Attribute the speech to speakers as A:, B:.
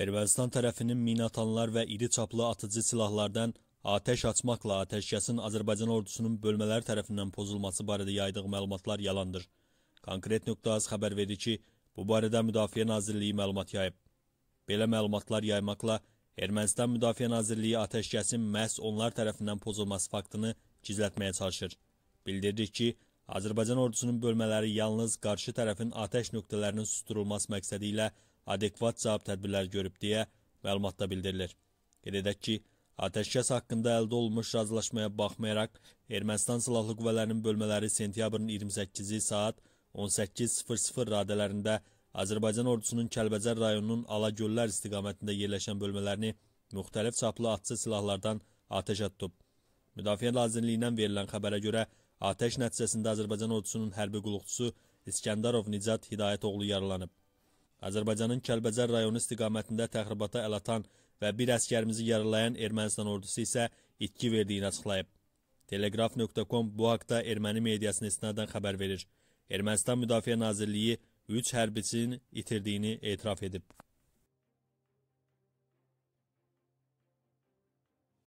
A: Ermənistan tərəfinin minatanlar və iri çaplı atıcı silahlardan atəş açmaqla atəşkəsin Azərbaycan ordusunun bölmələri tərəfindən pozulması barədə yaydığı məlumatlar yalandır. Konkret.az xəbər verir ki, bu barədə Müdafiə Nazirliyi məlumat yayıb. Belə məlumatlar yaymaqla Ermənistan Müdafiə Nazirliyi atəşkəsin məhz onlar tərəfindən pozulması faktını gizlətməyə çalışır. Bildirdik ki, Azərbaycan ordusunun bölmələri yalnız qarşı tərəfin atəş nöqtələrinin susturulması məqsədi ilə adekvat cavab tədbirləri görüb deyə məlumatda bildirilir. Qeyd edək ki, atəşkəs haqqında əldə olunmuş razılaşmaya baxmayaraq, Ermənistan Silahlı Qüvvələrinin bölmələri sentyabrın 28-i saat 18.00 radələrində Azərbaycan ordusunun Kəlbəcər rayonunun Alagöllər istiqamətində yerləşən bölmələrini müxtəlif çaplı atçı silahlardan atəşə tutub. Müdafiə Nazirliyindən verilən xəbərə görə, atəş nəticəsində Azərbaycan ordusunun hərbi qulluqçusu İskəndarov Nicat Hidayətoğlu yaralanıb. Azərbaycanın Kəlbəcər rayonu istiqamətində təxribata əl atan və bir əskərimizi yaralayan Ermənistan ordusu isə itki verdiyini açıqlayıb. Telegraf.com bu haqda erməni mediasına istinadən xəbər verir. Ermənistan Müdafiə Nazirliyi 3 hərbiçinin itirdiyini etiraf edib.